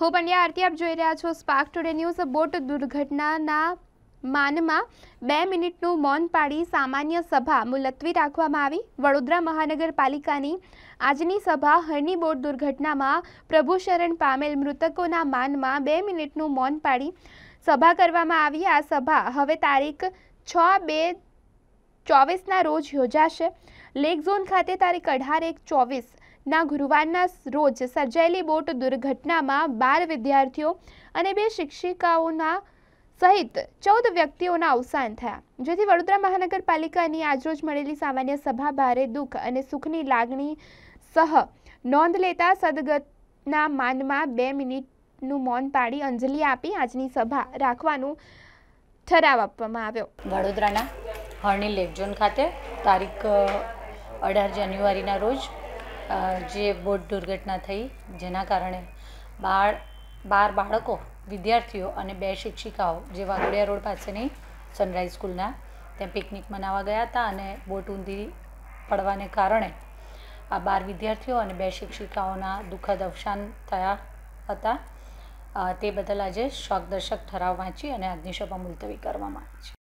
હું પંડ્યા આરતી આપ જોઈ રહ્યા છો સ્પાર્ક ટુડે ન્યૂઝ બોટ દુર્ઘટનાના માનમાં બે મિનિટનું મૌન પાડી સામાન્ય સભા મુલતવી રાખવામાં આવી વડોદરા મહાનગરપાલિકાની આજની સભા હરની બોટ દુર્ઘટનામાં પ્રભુશરણ પામેલ મૃતકોના માનમાં બે મિનિટનું મૌન પાડી સભા કરવામાં આવી આ સભા હવે તારીખ છ બે ચોવીસના રોજ યોજાશે લેક ઝોન ખાતે તારીખ અઢાર એક ચોવીસ ના ગુરુવારના રોજ સર્જાયેલી બોટ દુર્ઘટનામાં બાર વિદ્યાર્થીઓ અને બે શિક્ષિકાઓના સહિત ચૌદ વ્યક્તિઓના અવસાન થયા જેથી વડોદરા મહાનગરપાલિકાની આજરોજ મળેલી સામાન્ય સભા ભારે દુઃખ અને સુખની લાગણી સહ નોંધ લેતા સદગતના માનમાં બે મિનિટનું મૌન પાડી અંજલિ આપી આજની સભા રાખવાનું ઠરાવ આપવામાં આવ્યો વડોદરાના હર્ણી લેકઝોન ખાતે તારીખ અઢાર જાન્યુઆરીના રોજ જે બોટ દુર્ઘટના થઈ જેના કારણે બાળ બાર બાળકો વિદ્યાર્થીઓ અને બે શિક્ષિકાઓ જે વાઘોડિયા રોડ પાસેની સનરાઈઝ સ્કૂલના ત્યાં પિકનિક મનાવવા ગયા હતા અને બોટ ઊંધી પડવાને કારણે આ બાર વિદ્યાર્થીઓ અને બે શિક્ષિકાઓના દુઃખદ અવસાન થયા હતા તે બદલ આજે શોકદર્શક ઠરાવ વાંચી અને અગ્નિશોભા મુલતવી કરવામાં આવી છે